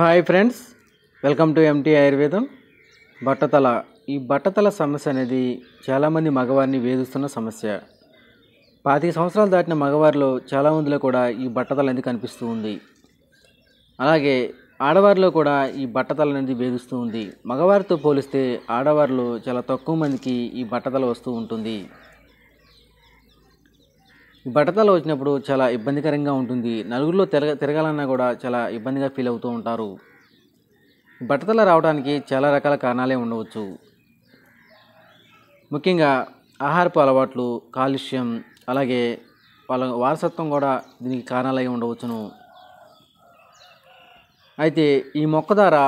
hi friends welcome to MT ఆయుర్వేదం బట్టతల ఈ బట్టతల సమస్య అనేది చాలామంది మగవారిని వేధిస్తున్న సమస్య పాతిక సంవత్సరాలు దాటిన మగవారిలో చాలామందిలో కూడా ఈ బట్టతల అనేది కనిపిస్తూ ఉంది అలాగే ఆడవారిలో కూడా ఈ బట్టతల అనేది వేధిస్తూ ఉంది మగవారితో పోలిస్తే ఆడవారిలో చాలా తక్కువ మందికి ఈ బట్టతల వస్తూ ఉంటుంది బట్టతలు వచ్చినప్పుడు చాలా ఇబ్బందికరంగా ఉంటుంది నలుగురిలో తిరగ తిరగాలన్నా కూడా చాలా ఇబ్బందిగా ఫీల్ అవుతూ ఉంటారు బట్టతల రావడానికి చాలా రకాల కారణాలే ఉండవచ్చు ముఖ్యంగా ఆహారపు అలవాట్లు కాలుష్యం అలాగే వాళ్ళ వారసత్వం కూడా దీనికి కారణాలై ఉండవచ్చును అయితే ఈ మొక్క ద్వారా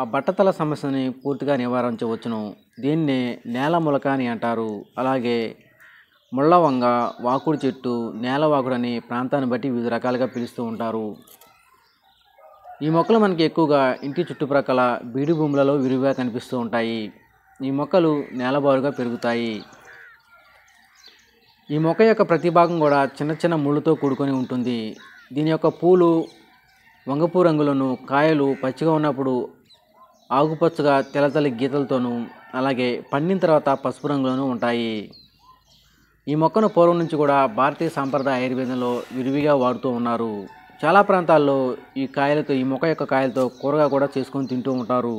ఆ బట్టతల సమస్యని పూర్తిగా నివారించవచ్చును దీన్నే నేల మొలక అని అంటారు అలాగే ముళ్ళవంగ వాకుడు చెట్టు నేలవాకుడు అనే ప్రాంతాన్ని బట్టి వివిధ రకాలుగా పిలుస్తూ ఉంటారు ఈ మొక్కలు మనకి ఎక్కువగా ఇంటి చుట్టుప్రక్కల బీడి భూములలో విరివిగా కనిపిస్తూ ఉంటాయి ఈ మొక్కలు నేలబారుగా పెరుగుతాయి ఈ మొక్క యొక్క ప్రతి భాగం కూడా చిన్న చిన్న ముళ్ళుతో కూడుకొని ఉంటుంది దీని యొక్క పూలు వంగపు రంగులను కాయలు పచ్చిగా ఉన్నప్పుడు ఆకుపచ్చగా తెల్లతల్లి గీతలతోనూ అలాగే పండిన తర్వాత పసుపు రంగులోనూ ఉంటాయి ఈ మొక్కను పూర్వం నుంచి కూడా భారతీయ సాంప్రదాయ ఆయుర్వేదంలో విరివిగా వాడుతూ ఉన్నారు చాలా ప్రాంతాల్లో ఈ కాయలతో ఈ మొక్క యొక్క కాయలతో కూరగా కూడా చేసుకొని తింటూ ఉంటారు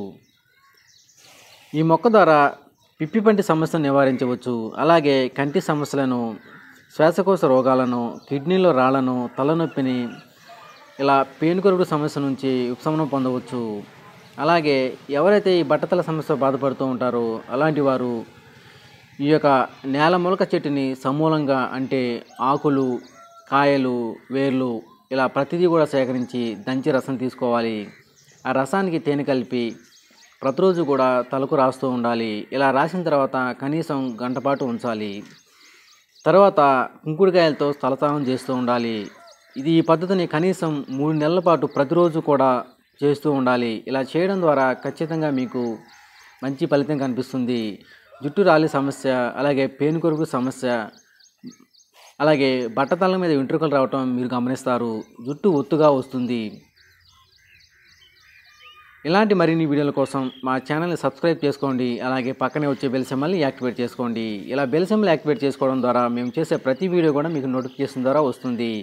ఈ మొక్క ద్వారా పిప్పి పంటి సమస్యను నివారించవచ్చు అలాగే కంటి సమస్యలను శ్వాసకోశ రోగాలను కిడ్నీలో రాళ్లను తలనొప్పిని ఇలా పేనుకొరుగుడు సమస్య నుంచి ఉపశమనం పొందవచ్చు అలాగే ఎవరైతే ఈ బట్టతల సమస్య బాధపడుతూ ఉంటారో అలాంటి వారు ఈ యొక్క నేల మొలక చెట్టుని సమూలంగా అంటే ఆకులు కాయలు వేర్లు ఇలా ప్రతిదీ కూడా సేకరించి దంచి రసం తీసుకోవాలి ఆ రసానికి తేనె కలిపి ప్రతిరోజు కూడా తలకు రాస్తూ ఉండాలి ఇలా రాసిన తర్వాత కనీసం గంటపాటు ఉంచాలి తర్వాత కుంకుడుకాయలతో స్థలతానం చేస్తూ ఉండాలి ఇది ఈ పద్ధతిని కనీసం మూడు నెలల పాటు ప్రతిరోజు కూడా చేస్తూ ఉండాలి ఇలా చేయడం ద్వారా ఖచ్చితంగా మీకు మంచి ఫలితం కనిపిస్తుంది జుట్టు రాలి సమస్య అలాగే పేను కొరుకు సమస్య అలాగే బట్టతల మీద వెంట్రుకలు రావటం మీరు గమనిస్తారు జుట్టు ఒత్తుగా వస్తుంది ఇలాంటి మరిన్ని వీడియోల కోసం మా ఛానల్ని సబ్స్క్రైబ్ చేసుకోండి అలాగే పక్కనే వచ్చే బెల్ సెమ్మల్ని యాక్టివేట్ చేసుకోండి ఇలా బెల్ సింబల్ యాక్టివేట్ చేసుకోవడం ద్వారా మేము చేసే ప్రతి వీడియో కూడా మీకు నోటిఫికేషన్ ద్వారా వస్తుంది